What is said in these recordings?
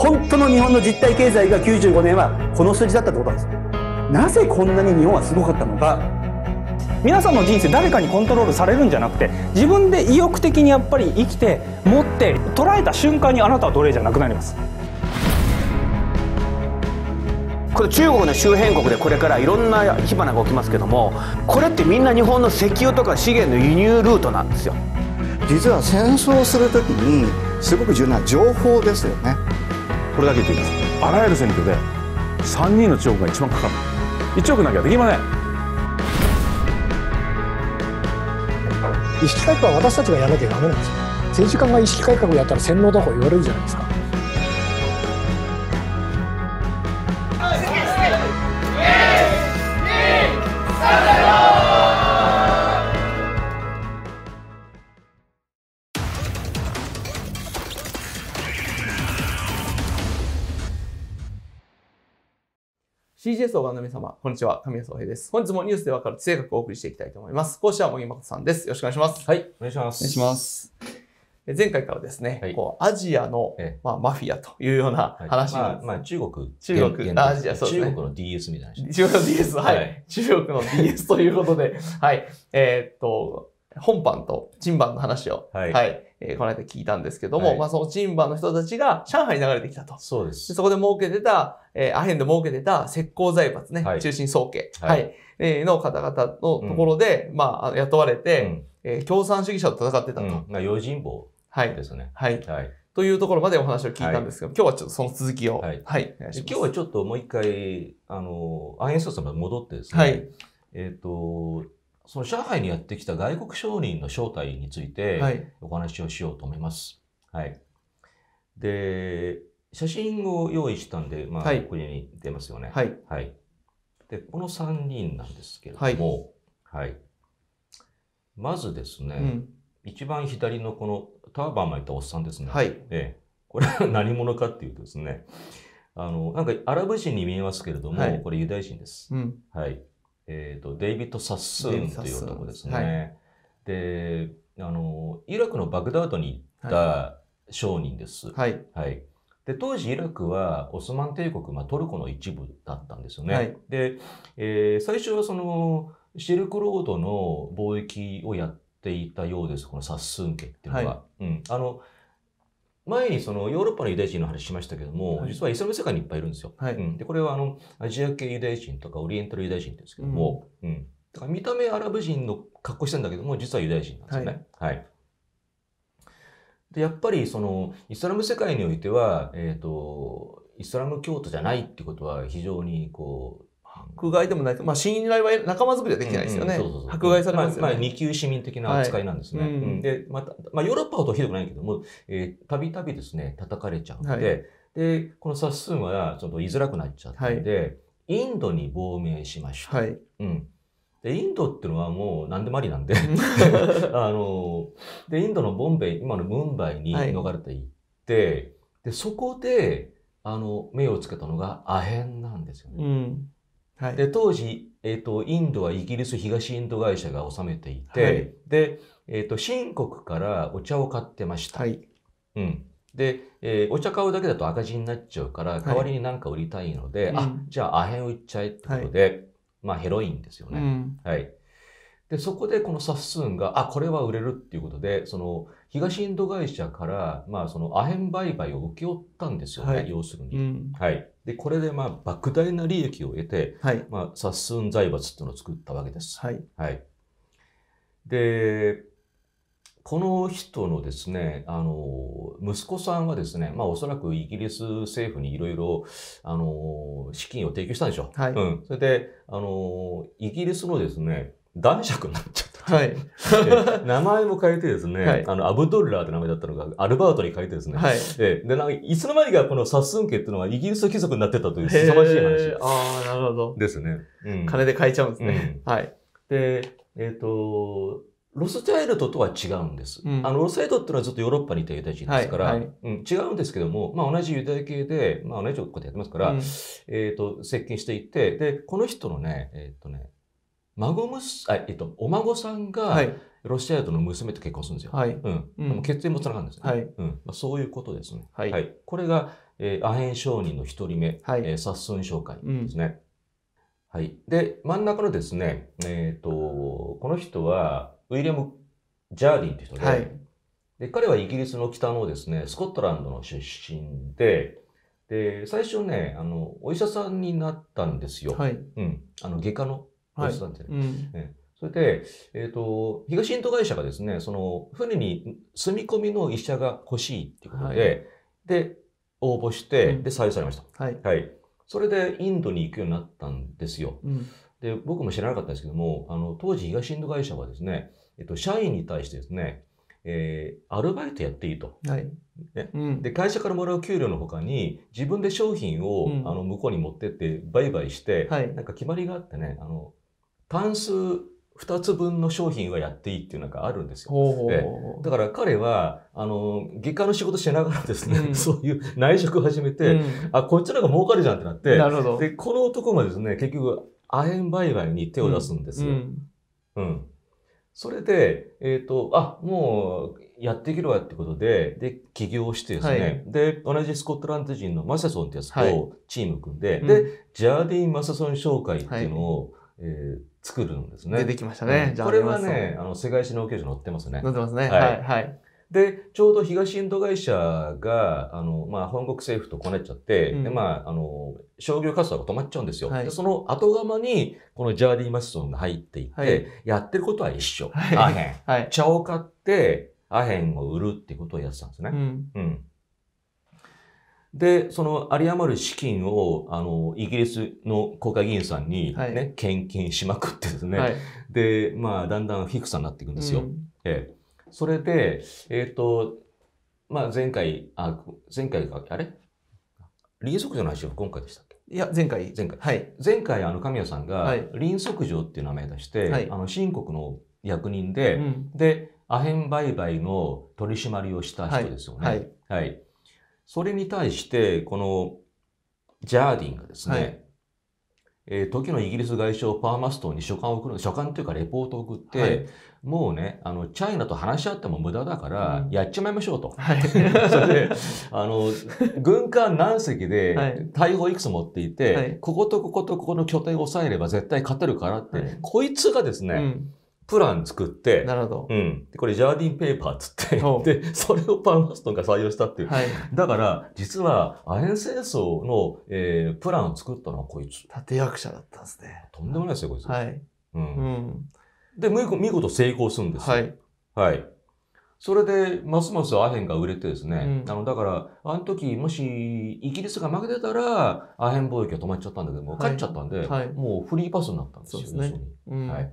本当の日本の実体経済が95年はこの数字だったってことなんですなぜこんなに日本はすごかったのか皆さんの人生誰かにコントロールされるんじゃなくて自分で意欲的にやっぱり生きて持って捉えた瞬間にあなたは奴隷じゃなくなりますこれ中国の周辺国でこれからいろんな火花が起きますけどもこれってみんな日本の石油とか資源の輸入ルートなんですよ実は戦争する時にすごく重要な情報ですよねこれだけ言っていますあらゆる選挙で3人の1億が一番かかる1億なきゃできません意識改革は私たちがやらなきゃダメなんですよ政治家が意識改革をやったら洗脳だと言われるじゃないですか CGS をご覧の皆様、こんにちは。神谷宗平です。本日もニュースでわかる性格をお送りしていきたいと思います。講師は茂木誠さんです。よろしくお願いします。はい。お願いします。お願いします。前回からですね、はい、こうアジアの、まあ、マフィアというような話、はいまあ、まあ中国、中国、アジア、そうですね。中国の DS みたいな。中国の DS、はい、はい。中国の DS ということで、はい。えー、っと、本番とチバンの話を、はい、はいえー、この間聞いたんですけども、はい、まあそのチンバの人たちが上海に流れてきたと。そうです。そこで儲けてた、えー、アヘンで儲けてた石膏財閥ね、はい、中心総計、はい、はい、えー、の方々のところで、うん、まあ雇われて、うん、えー、共産主義者と戦ってたと。うん、まあ、用心棒ですね。はい。はいというところまでお話を聞いたんですけど、今日はちょっとその続きを。はい。はい、今日はちょっともう一回、あの、アヘンソースまで戻ってですね、はい、えっ、と、その上海にやってきた外国商人の正体についてお話をしようと思います。はい、はい、で写真を用意したんで、まあ、はい、ここに出ますよね。はい、はい、でこの3人なんですけれども、はいまずですね、うん、一番左のこのターバン巻いたおっさんですね。はいええ、これは何者かっていうとですねあのなんかアラブ人に見えますけれども、これユダヤ人です。うん、はいえーと、デイビッド・サッスーンという男ですね。はい、であのイラクのバグダウトに行った商人です。はい、はい、で当時イラクはオスマン帝国、まあ、トルコの一部だったんですよね。はい、で、えー、最初はそのシルクロードの貿易をやっていたようですこのサッスーン家っていうのは。はい、うん、あの前にそのヨーロッパのユダヤ人の話しましたけども、はい、実はイスラム世界にいっぱいいるんですよ。はい、うん、でこれはあのアジア系ユダヤ人とかオリエンタルユダヤ人ですけども、うん、うん、だから見た目アラブ人の格好してんだけども実はユダヤ人なんですよね。はい、はいでやっぱりそのイスラム世界においては、えーとイスラム教徒じゃないってことは非常にこう迫害でもないまあ、信頼は仲間づくりはできないですよね。迫害されますよね。まあ、二級市民的な扱いなんですね。はいうん、で、また、まあ、ヨーロッパほどひどくないけども、えー、たびたびですね、叩かれちゃうので、はい、で、このサスーンはちょっと居づらくなっちゃって、で、はい、インドに亡命しました。はい、うんで、インドっていうのはもう何でもありなんで あの、で、インドのボンベイ、今のムンバイに逃れていって、で、そこで、あの、目をつけたのがアヘンなんですよね。うんはい、で当時、えーと、インドはイギリス東インド会社が治めていて、はい、で、えーと、新国からお茶を買ってました。はい、うんで、えー、お茶買うだけだと赤字になっちゃうから、代わりに何か売りたいので、はい、あ、じゃあアヘン売っちゃえってことで、まあヘロインですよね。うん、はい。で、そこでこのサスーンが、あ、これは売れるっていうことで、その、東インド会社から、まあ、その、アヘン売買を請け負ったんですよね、はい、要するに、うん、はい。で、これで、まあ、莫大な利益を得て、はい。まあ、サスーン財閥っていうのを作ったわけです。はい。はい。で、この人のですね、あの、息子さんはですね、まあ、おそらくイギリス政府にいろいろ、あの、資金を提供したんでしょう。はい。うん。それで、あの、イギリスのですね、男爵になっちゃった。はい。名前も変えてですね、はい、あの、アブドルラーって名前だったのが、アルバートに変えてですね、はい。で、でなんかいつの間にかこのサスン家っていうのはイギリス貴族になってたという凄まじい話。ああ、なるほど。ですね。うん、金で変えちゃうんですね。うん、はい。で、えっ、ー、と、ロスチャイルドとは違うんです。うん、あの、ロスチャイルドっていうのはずっとヨーロッパにいたユダヤ人ですから、はいはい、うん、違うんですけども、まあ同じユダヤ系で、まあ同じことやってますから、うん、えっ、ー、と、接近していって、で、この人のね、えっ、ー、とね、孫むあ、えっと、お孫さんが、ロシア人の娘と結婚するんですよ。はい、うん。でも血縁もつながるんですね。はい。うん。まあ、そういうことですね。はい。はい、これが、えー、アヘン商人の一人目、はい。えー、サッソン商会ですね、うん。はい。で、真ん中のですね、えっ、ー、と、この人は、ウィリアム・ジャーディンという人で、はい。で、彼はイギリスの北のですね、スコットランドの出身で、で、最初ね、あの、お医者さんになったんですよ。はい。うん。あの、外科のはい、なんで、うん、ねそれで、えっ、ー、と、東インド会社がですね、その、船に住み込みの医者が欲しいっていうことで、はい、で、応募して、うん、で、採用されました、はい。はい。それで、インドに行くようになったんですよ、うん。で、僕も知らなかったんですけども、あの、当時東インド会社はですね、えっと、社員に対してですね、えー、アルバイトやっていいと。はい。ね、うん、で、会社からもらう給料のほかに、自分で商品を、あの、向こうに持ってって、売買して、はい、なんか決まりがあってね、あの、単数2つ分の商品はやっていいっていうのがあるんですよ。ええ、だから彼は、あの、外科の仕事しながらですね、うん、そういう内職を始めて、うん、あ、こいつらが儲かるじゃんってなって、なるほどで、この男がですね、結局、亜鉛売買に手を出すんですよ。うん。うん、それで、えっ、ー、と、あ、もう、やっていけるわってことで、で、起業してですね、はい、で、同じスコットランド人のマサソンってやつとチーム組んで、はい、で、ジャーディン・マサソン商会っていうのを、えー作るんですね。出てきましたね。これはね、あの、世界史の教授載ってますね。載ってますね。はい、はい。で、ちょうど東インド会社が、あの、まあ、本国政府とこねっちゃって、うん、で、まあ、あの、商業活動が止まっちゃうんですよ。はい、でその後釜に、このジャーディ・マスソンが入っていって、はい、やってることは一緒。はい、アヘン、はい。茶を買って、アヘンを売るっていうことをやってたんですね。うん、うんで、その有り余る資金を、あの、イギリスの国会議員さんにね、はい、献金しまくってですね、はい、で、まあ、だんだんフィクサになっていくんですよ。うん、ええ。それで、えっ、ー、と、まあ、前回、あ、前回か、あれ臨ないで話を今回でしたっけいや、前回。前回。はい。前回、あの、神谷さんが、臨即状っていう名前出して、はい、あの、新国の役人で、うん、で、アヘン売買の取り締まりをした人ですよね。はい。はいそれに対して、このジャーディンがですね、はい、えー、時のイギリス外相パーマストンに書簡を送る、書簡というかレポートを送って、はい、もうね、あの、チャイナと話し合っても無駄だから、やっちまいましょうと。はい、それで、あの、軍艦何隻で、大砲いくつ持っていて、はい、こことこことここの拠点を抑えれば絶対勝てるからって、こいつがですね、うんプラン作って、なるほど。うん。これ、ジャーディンペーパーつって、で、それをパルマストンが採用したっていう。はい。だから、実は、アヘン戦争の、えー、プランを作ったのはこいつ。立役者だったんですね。とんでもないですよ、こいつ。はい。うん。うん、で、見事成功するんですよ。はい。はい。それで、ますますアヘンが売れてですね、うん、あの、だから、あの時、もし、イギリスが負けてたら、アヘン貿易が止まっちゃったんだけども、勝っちゃったんで、はい、もうフリーパスになったんですよ、ね、はい。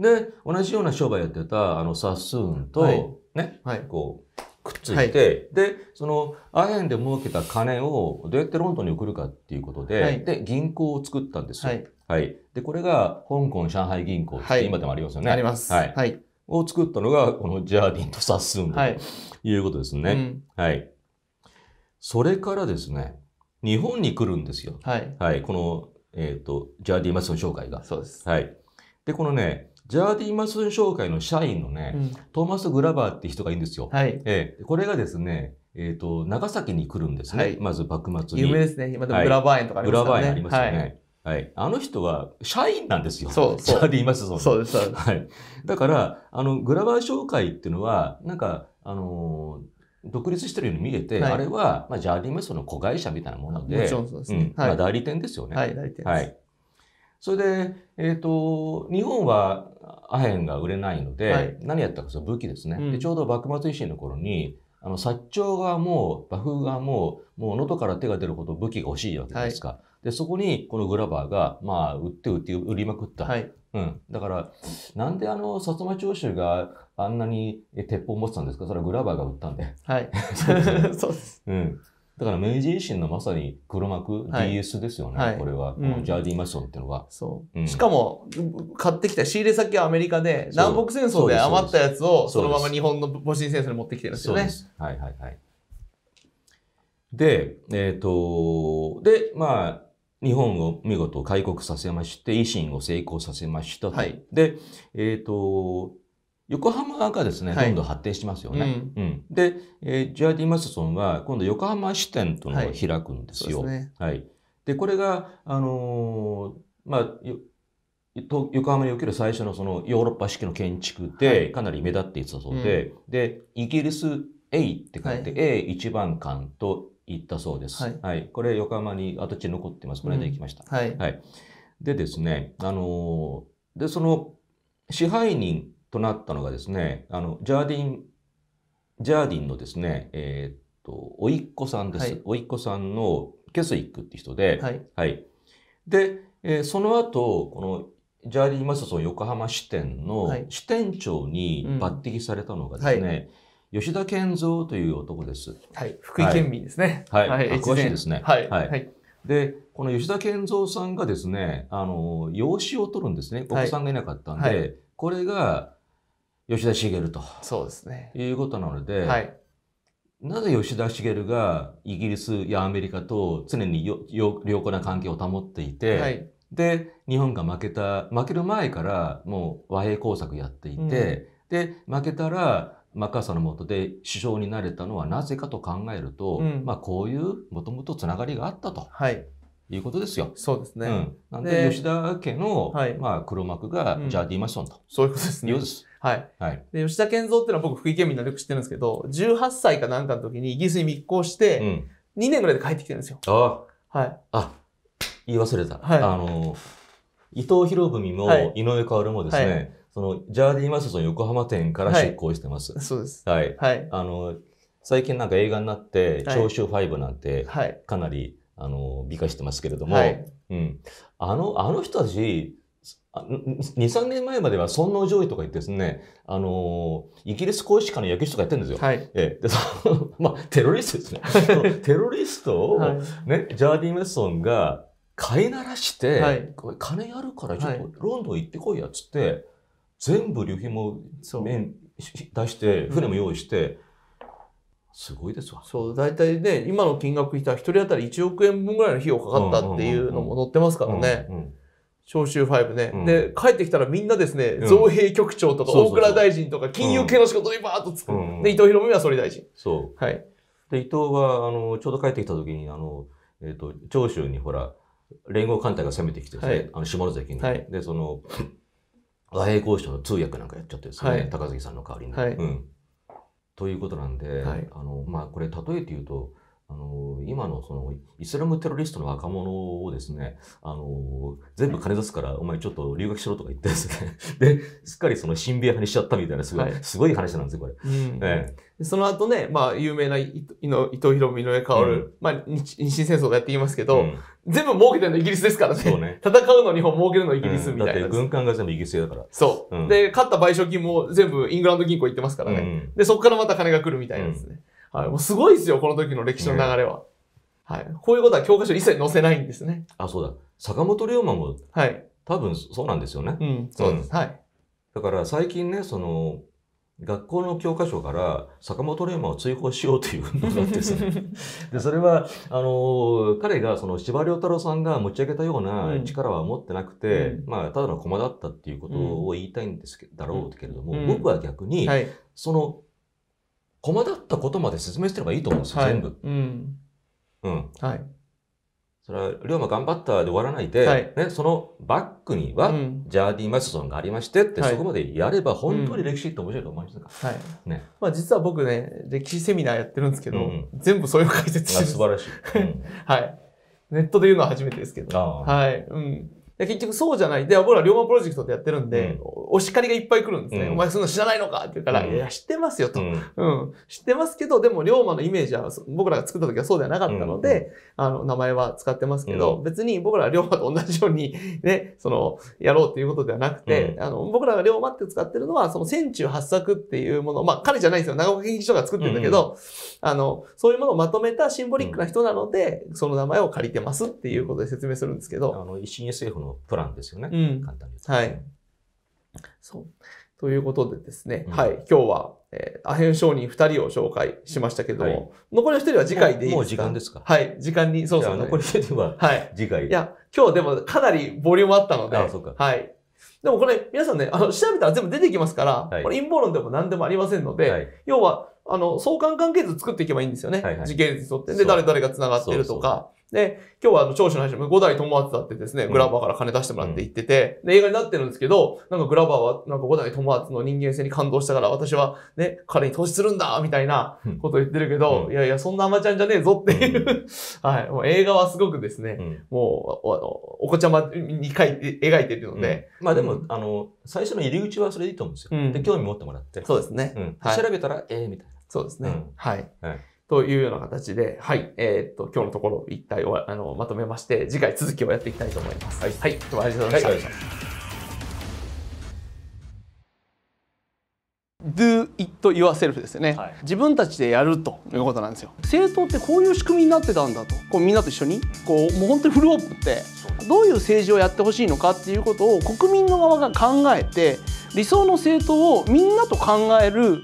で、同じような商売やってた、あの、サスーンと、ね、はい、こう、くっついて、はい、で、その、アヘンで儲けた金をどうやってロンドンに送るかっていうことで、はい、で、銀行を作ったんですよ。はい。で、これが、香港上海銀行って今でもありますよね。あります。はい。を作ったのが、このジャーディンとサスーンということですね。うん、はい。それからですね、日本に来るんですよ。はい。はい、この、えっ、ー、と、ジャーディン・マスの紹介が。そうです。はい。で、このね、ジャーディ・ーマスン商会の社員のね、うん、トーマス・グラバーって人がいるんですよ。はい、えー、これがですね、えっ、ー、と、長崎に来るんですね。はい、まず幕末に。有名ですね。今でもグラバー園とかありますね、グラバー園ありますよね。はい。あの人は社員なんですよ。そうそう。ジャーディ・マスン。そうです、そうです。はい。だから、あの、グラバー商会っていうのは、なんか、あのー独立してるように見えて、はい、あれは、まあ、ジャーディ・ーメソの子会社みたいなもので、もちろんそうですね。うん、はい、まあ、代理店ですよね。はい、代理店はい。それで、えっ、ー、と、日本はアヘンが売れないので、はい、何やったか、その武器ですね、うん、で。ちょうど幕末維新の頃に、あの、薩長側も、馬風側も、もう喉から手が出るほど武器が欲しいわけですか。はい、で、そこに、このグラバーが、まあ、売って売って売りまくった。はい、うん。だから、なんであの、薩摩長州があんなに鉄砲を持ってたんですかそれはグラバーが売ったんで。はい。そうです。そうです。うん。だから明治維新のまさに黒幕、DS ですよね、はい、これは、このジャーディ・ー・マソンっていうのは。そう、うん、しかも、買ってきた仕入れ先はアメリカで、南北戦争で余ったやつをそのまま日本の戊辰戦争に持ってきてるんですよね。はいはいはい。で、えっ、ー、と、で、まあ、日本を見事開国させまして、維新を成功させましたはい、で、えっ、ー、と、横浜がですね、どんどん発展しますよね。うん、うん、で、えー、ジャーディ・マスソンは今度横浜支店というのを開くんですよ。はい。で、ねはい、これが、あのー、まあ、横浜における最初のそのヨーロッパ式の建築でかなり目立っていたそうで、はいうん、で、イギリス A って書いて、a 一番館と言ったそうです。はい。これ横浜に跡地に残ってます。この間行きました。うん、はい。でですね、あのー、で、その支配人となったのがですね、あの、ジャーディン、ジャーディンのですね、えー、っと、おいっ子さんです。はい、おいっ子さんのケスイックって人で、はい。はい、で、えー、その後、このジャーディン・マサソン横浜支店の支店長に抜擢されたのがですね、吉田健三という男です。はい、福井県民ですね。はい、はい、詳しいですね。はい。はいで、この吉田健三さんがですね、あの、養子を取るんですね。お子さんがいなかったんで、これが、吉田茂とそうですねいうことなので、はい、なぜ吉田茂がイギリスやアメリカと常によ良好な関係を保っていて、はい、で日本が負けた負ける前からもう和平工作やっていて、うん、で負けたらマッカーサーの下で首相になれたのはなぜかと考えると、うん、まあこういうもともとつながりがあったと、はい、いうことですよ。そうですね。うん、なんで吉田家の、はい、まあ黒幕がジャーディ・マシソンと、そういうことですね。はい。はい、で、吉田健三っていうのは僕、福井県民のよく知ってるんですけど、18歳かなんかの時にイギリスに密航して、二2年ぐらいで帰ってきてるんですよ。ああ。はい。あ、言い忘れた。はい。あの、伊藤博文も井上薫もですね、はいはい、その、ジャーディ・ーマサソン横浜店から出航してます。そうです。はい。はい。あの、最近なんか映画になって、長州5なんて、かなり、あの、美化してますけれども、はい、うん。あの、あの人たち、2、3年前までは尊王攘夷とか言ってですね、あのー、イギリス公使館の野球手とかやってるんですよ。はい。えで、その、まあ、テロリストですね。テロリストを、はい、ね、ジャーディ・メッソンが飼いならして、はい、金あるからちょっとロンドン行ってこいやっつって、はい、全部旅費も出して、船も用意して、うん、すごいですわ。そう、大体ね、今の金額したら1人当たり1億円分ぐらいの費用かかったっていうのも載ってますからね。うん招集5ね、うん、で、帰ってきたらみんなですね、造幣局長とか大蔵大臣とか金融系の仕事にバーッとつく、うん、で、伊藤博文は総理大臣。そう。はい。で、伊藤は、あの、ちょうど帰ってきた時に、あの、えっ、ー、と、長州にほら、連合艦隊が攻めてきてですね、はい、あの、下関に。はい、で、その、和平交渉の通訳なんかやっちゃってですね、はい、高杉さんの代わりに。はい、うん。ということなんで、はい、あの、まあ、これ、例えて言うと、あの今のそのイスラムテロリストの若者をですね、あの全部金出すから、お前ちょっと留学しろとか言ってですね、ですっかりそのビア派にしちゃったみたいな、すごいはい、すごい話なんですよ、これ。うんその後ね、まあ、有名な伊藤博文、井上薫、うん、まあ日、日清戦争でやっていますけど、うん、全部儲けてるのイギリスですからね。そうね 戦うの日本、儲けるのイギリスみたいな、うん、軍艦が全部イギリスだから。そう、で、勝った賠償金も全部イングランド銀行行ってますからね。で、そこからまた金が来るみたいなんですね。はい、もうすごいですよ、この時の歴史の流れは。はい。こういうことは教科書一切載せないんですね。あ、そうだ。坂本龍馬も、はい。多分そうなんですよね。うん、そうです。うん、はい。だから最近ね、その、学校の教科書から坂本龍馬を追放しようというのがですね。で、それは、あの、彼が、その、司馬太郎さんが持ち上げたような力は持ってなくて、うん、まあ、ただの駒だったっていうことを言いたいんですけ、うん、だろうけれども、僕は逆に、はい、その、駒だったことまで説明してればいいと思うんですよ、はい、全部。うん。うん。はい。それは、龍馬頑張ったで終わらないで、はい、ね、そのバックには、うん、ジャーディー・マスソンがありましてって、はい、そこまでやれば本当に歴史って面白いと思いますか、はい。ね。まあ実は僕ね、歴史セミナーやってるんですけど、うん、全部そういう解説してる。素晴らしい。うん、はい。ネットで言うのは初めてですけど。はい。うん。結局そうじゃない。で、僕ら龍馬プロジェクトってやってるんで、うん、お叱りがいっぱい来るんですね。うん、お前そんな知らないのかって言うから、うん、いや、知ってますよと、うん知ってますけど、でも龍馬のイメージは僕らが作った時はそうではなかったので、あの、名前は使ってますけど、別に僕らは龍馬と同じようにね、その、やろうっていうことではなくて、あの、僕らが龍馬って使ってるのは、その千中八作っていうもの、まあ彼じゃないですよ。長岡研究所が作ってるんだけど、あの、そういうものをまとめたシンボリックな人なので、その名前を借りてますっていうことで説明するんですけど。あの、維新 SF のプランですよね。うん、簡単に言うと。はい。そう。ということでですね、うん、はい、今日は、えー、アヘン商人2人を紹介しましたけども、はい、残りの1人は次回でいいですかもう時間ですかはい、時間に、そうそう、ね、残り1人は、はい、次回。いや、今日でもかなりボリュームあったので、あそうか。はい。でもこれ、皆さんね、あの、調べたら全部出てきますから、はい、これ陰謀論でも何でもありませんので、はい、要は、あの、相関関係図作っていけばいいんですよね。はいはい、時系列に沿って。で、誰々が繋がってるとか。そうそうで、今日はあの、長州の話、五代友厚だってですね、グラバーから金出してもらって言ってて、で、映画になってるんですけど、なんかグラバーは、なんか五代友厚の人間性に感動したから、私はね、彼に投資するんだみたいなことを言ってるけど、いやいや、そんなアマちゃんじゃねえぞっていう はい、もう映画はすごくですね、もう、あの、お子ちゃまに描いて、描いてるので。まあでも、あの、最初の入り口はそれでいいと思うんですよ。で、興味持ってもらって。そうですね。調べたら、ええ、みたいな。そうですね。はい。はいというような形で、はい、えー、っと、今日のところ一体あのまとめまして、次回続きをやっていきたいと思います。はい、はい、今日はありがとうございました。はい Do it yourself ですよね、はい、自分たちでやるということなんですよ政党ってこういう仕組みになってたんだとこうみんなと一緒にこうもう本当にフルオープンってどういう政治をやってほしいのかっていうことを国民の側が考えて理想の政党をみんなと考える